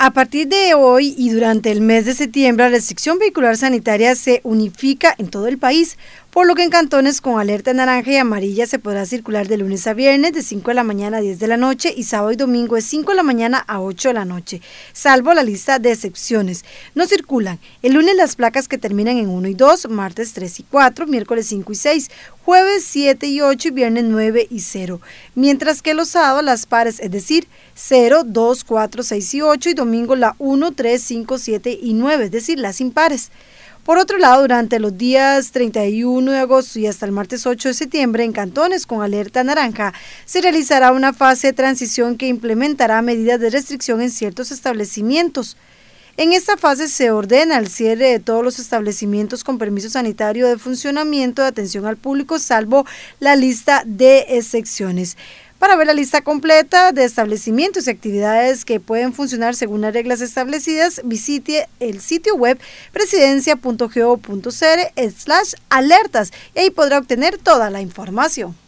A partir de hoy y durante el mes de septiembre, la restricción vehicular sanitaria se unifica en todo el país por lo que en cantones con alerta naranja y amarilla se podrá circular de lunes a viernes de 5 de la mañana a 10 de la noche y sábado y domingo de 5 de la mañana a 8 de la noche, salvo la lista de excepciones. No circulan el lunes las placas que terminan en 1 y 2, martes 3 y 4, miércoles 5 y 6, jueves 7 y 8 y viernes 9 y 0, mientras que los sábados las pares, es decir, 0, 2, 4, 6 y 8 y domingo la 1, 3, 5, 7 y 9, es decir, las impares. Por otro lado, durante los días 31 de agosto y hasta el martes 8 de septiembre, en cantones con alerta naranja, se realizará una fase de transición que implementará medidas de restricción en ciertos establecimientos. En esta fase se ordena el cierre de todos los establecimientos con permiso sanitario de funcionamiento de atención al público, salvo la lista de excepciones. Para ver la lista completa de establecimientos y actividades que pueden funcionar según las reglas establecidas, visite el sitio web presidencia.go.cr slash alertas y ahí podrá obtener toda la información.